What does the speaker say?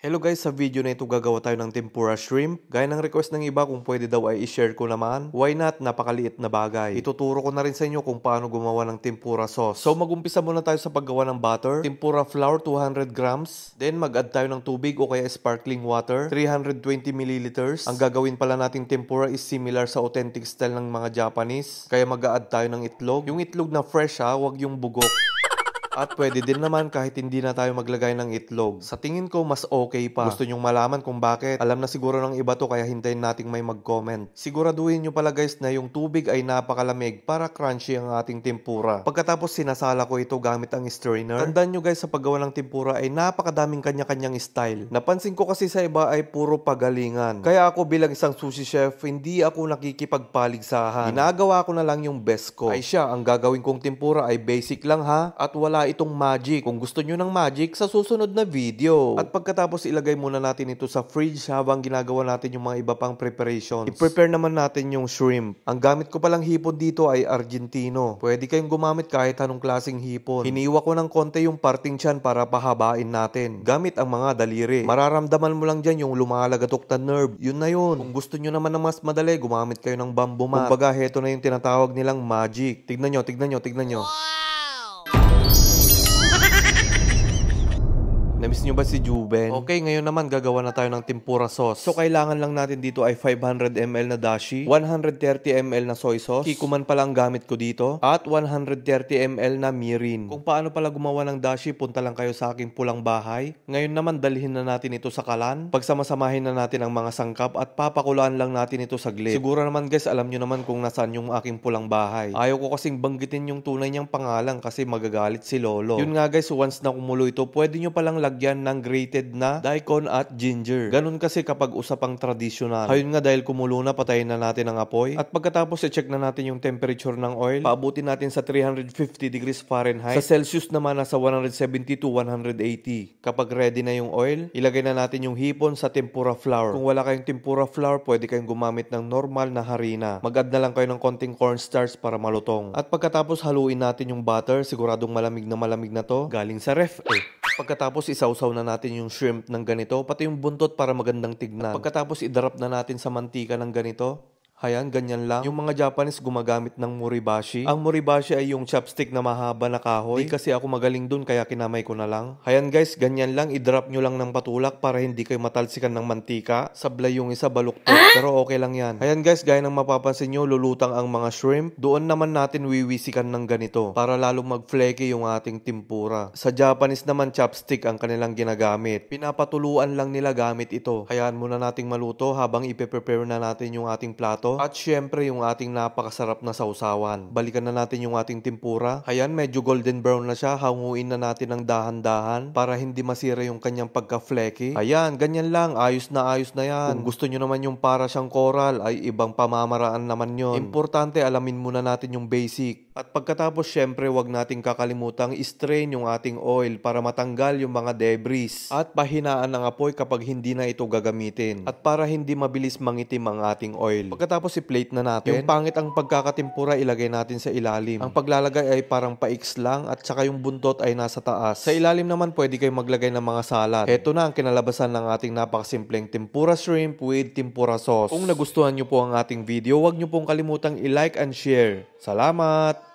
Hello guys, sa video na ito gagawa tayo ng tempura shrimp. Gaya ng request ng iba kung pwede daw ay i-share ko naman. Why not? Napakaliit na bagay. Ituturo ko na rin sa inyo kung paano gumawa ng tempura sauce. So magumpisa muna tayo sa paggawa ng butter. Tempura flour 200 grams. Then mag-add tayo ng tubig o kaya sparkling water 320 milliliters. Ang gagawin pala nating tempura is similar sa authentic style ng mga Japanese. Kaya mag-add tayo ng itlog. Yung itlog na fresh ha, ah, wag yung bugok. At pwede din naman kahit hindi na tayo maglagay ng itlog. Sa tingin ko, mas okay pa. Gusto nyong malaman kung bakit. Alam na siguro ng iba to kaya hintayin nating may mag-comment. Siguraduhin nyo pala guys na yung tubig ay napakalamig para crunchy ang ating tempura. Pagkatapos sinasala ko ito gamit ang strainer. Tandaan nyo guys sa paggawa ng tempura ay napakadaming kanya-kanyang style. Napansin ko kasi sa iba ay puro pagalingan. Kaya ako bilang isang sushi chef, hindi ako nakikipagpaligsahan. Ginagawa ko na lang yung best ko. Ay siya, ang gagawin kong tempura ay basic lang ha at wala nga itong magic kung gusto nyo ng magic sa susunod na video. At pagkatapos ilagay muna natin ito sa fridge habang ginagawa natin yung mga iba pang preparations. I-prepare naman natin yung shrimp. Ang gamit ko palang hipon dito ay Argentino. Pwede kayong gumamit kahit anong klaseng hipon. Hiniwa ko ng konti yung parting tiyan para pahabain natin. Gamit ang mga daliri. Mararamdaman mo lang dyan yung lumalagatok na nerve. Yun na yun. Kung gusto nyo naman na mas madali, gumamit kayo ng bamboo mat. Kumbaga, heto na yung tinatawag nilang magic. Tignan nyo, tignan nyo, tignan nyo. Wow! Namiss nyo ba si Juben? Okay, ngayon naman gagawa na tayo ng tempura sauce. So kailangan lang natin dito ay 500 ml na dashi, 130 ml na soy sauce, kikuman pala ang gamit ko dito, at 130 ml na mirin. Kung paano pala gumawa ng dashi, punta lang kayo sa aking pulang bahay. Ngayon naman dalhin na natin ito sa kalan, pagsamasamahin na natin ang mga sangkap at papakulaan lang natin ito saglit. Siguro naman guys, alam nyo naman kung nasaan yung aking pulang bahay. Ayaw ko kasing banggitin yung tunay niyang pangalan kasi magagalit si Lolo. Yun nga guys, once na kumulo ito, pwede nyo palang lag lalagyan ng grated na daikon at ginger. Ganun kasi kapag usapang tradisyonal. Hayun nga dahil kumulo na, patayin na natin ang apoy. At pagkatapos, i-check na natin yung temperature ng oil. Paabutin natin sa 350 degrees Fahrenheit. Sa Celsius naman, nasa 170 to 180. Kapag ready na yung oil, ilagay na natin yung hipon sa tempura flour. Kung wala kayong tempura flour, pwede kayong gumamit ng normal na harina. Mag-add na lang kayo ng konting cornstarch para malutong. At pagkatapos, haluin natin yung butter. Siguradong malamig na malamig na to. Galing sa ref. Eh. Pagkatapos isawsaw na natin yung shrimp ng ganito, pati yung buntot para magandang tignan. Pagkatapos idarap na natin sa mantika ng ganito. Hayan, ganyan lang. Yung mga Japanese gumagamit ng muribashi. Ang muribashi ay yung chopstick na mahaba na kahoy. Di kasi ako magaling dun kaya kinamay ko na lang. Hayan guys, ganyan lang. I-drop nyo lang ng patulak para hindi kayo matalsikan ng mantika. Sablay yung isa baluktot. Ah! Pero okay lang yan. Hayan guys, gaya ng mapapansin nyo, lulutang ang mga shrimp. Doon naman natin wiwisikan ng ganito para lalong mag-flake yung ating timpura. Sa Japanese naman, chopstick ang kanilang ginagamit. Pinapatuluan lang nila gamit ito. Hayaan muna nating maluto habang ipe-prepare na natin yung ating plato ito at syempre yung ating napakasarap na sausawan. Balikan na natin yung ating tempura. Ayan, medyo golden brown na siya. Hanguin na natin ng dahan-dahan para hindi masira yung kanyang pagka-flecky. Ayan, ganyan lang. Ayos na ayos na yan. Kung gusto nyo naman yung para siyang coral ay ibang pamamaraan naman yon. Importante alamin muna natin yung basic at pagkatapos syempre huwag nating kakalimutang strain yung ating oil para matanggal yung mga debris at pahinaan ng apoy kapag hindi na ito gagamitin at para hindi mabilis mangitim ang ating oil. Pagkatapos i-plate na natin, yung pangit ang pagkakatimpura ilagay natin sa ilalim. Ang paglalagay ay parang paiks lang at saka yung buntot ay nasa taas. Sa ilalim naman pwede kayong maglagay ng mga salad. Ito na ang kinalabasan ng ating napakasimpleng tempura shrimp with tempura sauce. Kung nagustuhan nyo po ang ating video, wag nyo pong kalimutang i-like and share. Salamat!